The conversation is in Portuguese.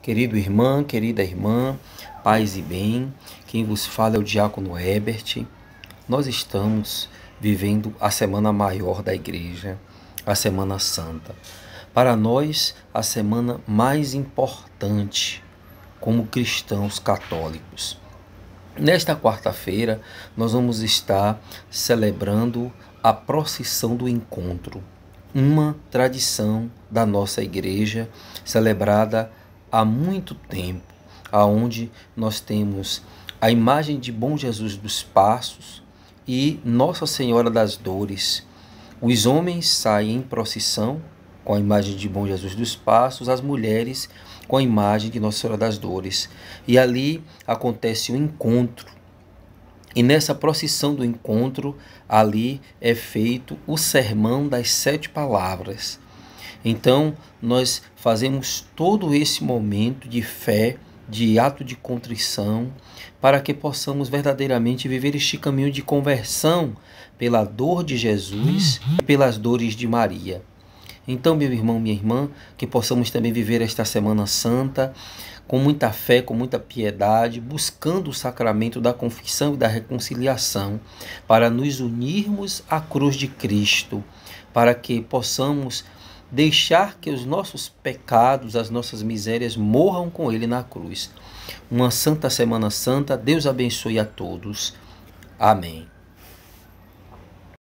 Querido irmão, querida irmã, paz e bem, quem vos fala é o diácono Herbert. Nós estamos vivendo a semana maior da igreja, a Semana Santa. Para nós, a semana mais importante como cristãos católicos. Nesta quarta-feira, nós vamos estar celebrando a procissão do encontro, uma tradição da nossa igreja celebrada há muito tempo, aonde nós temos a imagem de Bom Jesus dos Passos e Nossa Senhora das Dores. Os homens saem em procissão com a imagem de Bom Jesus dos Passos, as mulheres com a imagem de Nossa Senhora das Dores. E ali acontece o um encontro. E nessa procissão do encontro, ali é feito o sermão das sete palavras. Então, nós fazemos todo esse momento de fé, de ato de contrição, para que possamos verdadeiramente viver este caminho de conversão pela dor de Jesus e pelas dores de Maria. Então, meu irmão, minha irmã, que possamos também viver esta Semana Santa com muita fé, com muita piedade, buscando o sacramento da confissão e da reconciliação, para nos unirmos à cruz de Cristo, para que possamos deixar que os nossos pecados, as nossas misérias morram com ele na cruz. Uma santa Semana Santa, Deus abençoe a todos. Amém.